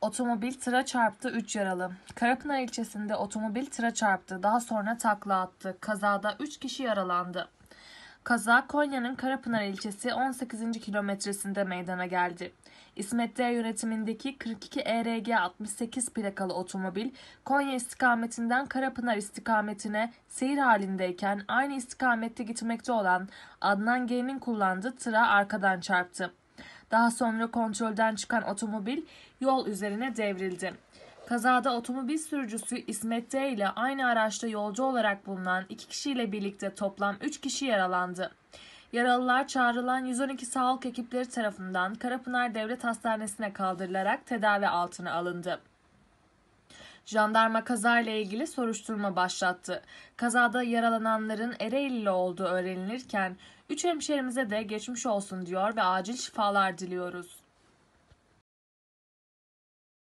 Otomobil tıra çarptı 3 yaralı. Karapınar ilçesinde otomobil tıra çarptı. Daha sonra takla attı. Kazada 3 kişi yaralandı. Kaza Konya'nın Karapınar ilçesi 18. kilometresinde meydana geldi. İsmet D. yönetimindeki 42 ERG 68 plakalı otomobil Konya istikametinden Karapınar istikametine seyir halindeyken aynı istikamette gitmekte olan Adnan G'nin kullandığı tıra arkadan çarptı. Daha sonra kontrolden çıkan otomobil yol üzerine devrildi. Kazada otomobil sürücüsü İsmet D ile aynı araçta yolcu olarak bulunan iki kişiyle birlikte toplam 3 kişi yaralandı. Yaralılar çağrılan 112 sağlık ekipleri tarafından Karapınar Devlet Hastanesi'ne kaldırılarak tedavi altına alındı. Jandarma kazayla ilgili soruşturma başlattı. Kazada yaralananların Ereğli'li olduğu öğrenilirken üç hemşerimize de geçmiş olsun diyor ve acil şifalar diliyoruz.